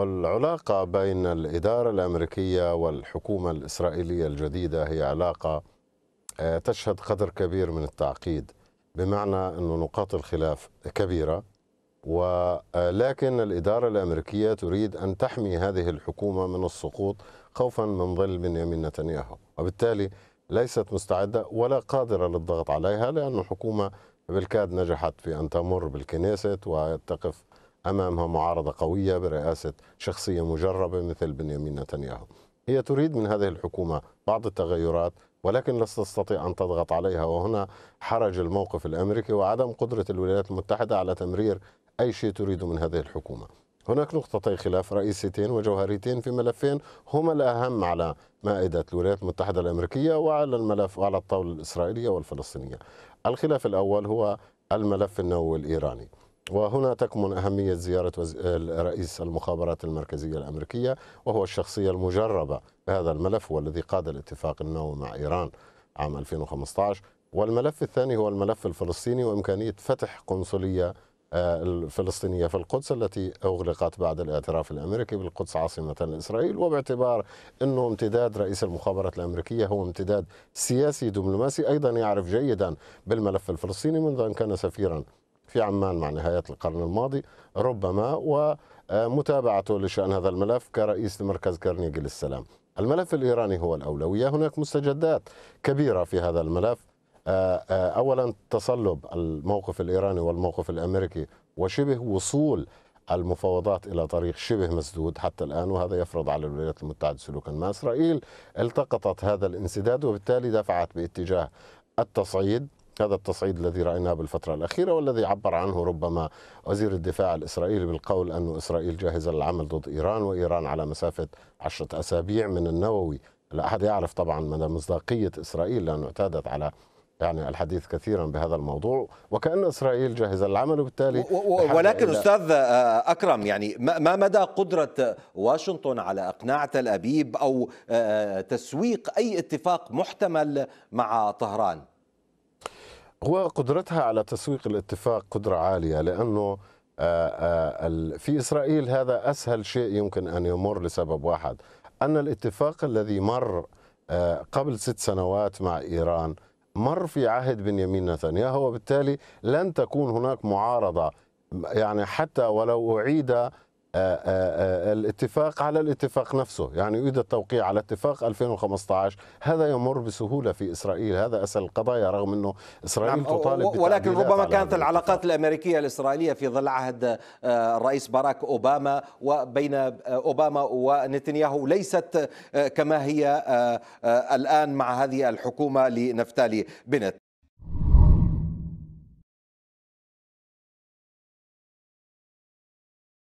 العلاقة بين الإدارة الأمريكية والحكومة الإسرائيلية الجديدة هي علاقة آه، تشهد قدر كبير من التعقيد بمعنى أن نقاط الخلاف كبيرة ولكن آه، الإدارة الأمريكية تريد أن تحمي هذه الحكومة من السقوط خوفا من ظل بنيامين نتنياهو وبالتالي ليست مستعدة ولا قادرة للضغط عليها لأن الحكومة بالكاد نجحت في أن تمر بالكنيست وتقف امامها معارضه قويه برئاسه شخصيه مجربه مثل بنيامين نتنياهو. هي تريد من هذه الحكومه بعض التغيرات ولكن لا تستطيع ان تضغط عليها وهنا حرج الموقف الامريكي وعدم قدره الولايات المتحده على تمرير اي شيء تريده من هذه الحكومه. هناك نقطتي خلاف رئيسيتين وجوهريتين في ملفين هما الأهم على مائدة الولايات المتحدة الأمريكية وعلى الملف وعلى الطاولة الإسرائيلية والفلسطينية. الخلاف الأول هو الملف النووي الإيراني. وهنا تكمن أهمية زيارة رئيس المخابرات المركزية الأمريكية وهو الشخصية المجربة بهذا الملف والذي قاد الاتفاق النووي مع إيران عام 2015 والملف الثاني هو الملف الفلسطيني وإمكانية فتح قنصلية آه، الفلسطينية في القدس التي أغلقت بعد الاعتراف الأمريكي بالقدس عاصمة لإسرائيل وباعتبار أنه امتداد رئيس المخابرة الأمريكية هو امتداد سياسي دبلوماسي أيضا يعرف جيدا بالملف الفلسطيني منذ أن كان سفيرا في عمان مع نهاية القرن الماضي ربما ومتابعته لشأن هذا الملف كرئيس لمركز كارنيجي للسلام الملف الإيراني هو الأولوية هناك مستجدات كبيرة في هذا الملف آه، آه، أولا تصلب الموقف الإيراني والموقف الأمريكي وشبه وصول المفاوضات الى طريق شبه مسدود حتى الان وهذا يفرض على الولايات المتحده سلوكا ما اسرائيل التقطت هذا الانسداد وبالتالي دفعت باتجاه التصعيد هذا التصعيد الذي رايناه بالفتره الاخيره والذي عبر عنه ربما وزير الدفاع الاسرائيلي بالقول أن اسرائيل جاهزه للعمل ضد ايران وايران على مسافه عشرة اسابيع من النووي لا احد يعرف طبعا مدى مصداقيه اسرائيل لانه اعتادت على يعني الحديث كثيرا بهذا الموضوع وكأن إسرائيل جاهزة للعمل وبالتالي ولكن إلى... أستاذ آه، أكرم يعني ما مدى قدرة واشنطن على إقناع تل أبيب أو آه، تسويق أي اتفاق محتمل مع طهران هو قدرتها على تسويق الاتفاق قدرة عالية لأنه آه، آه، في إسرائيل هذا أسهل شيء يمكن أن يمر لسبب واحد أن الاتفاق الذي مر آه، قبل ست سنوات مع إيران مر في عهد بنيامين نتنياهو وبالتالي لن تكون هناك معارضة يعني حتى ولو أعيد آه، آه، آه، الاتفاق على الاتفاق نفسه يعني يريد التوقيع على اتفاق 2015 هذا يمر بسهولة في إسرائيل هذا أسهل القضايا رغم أنه إسرائيل نعم تطالب ولكن ربما كانت العلاقات الأمريكية الإسرائيلية في ظل عهد الرئيس باراك أوباما وبين أوباما ونتنياهو ليست كما هي الآن مع هذه الحكومة لنفتالي بنت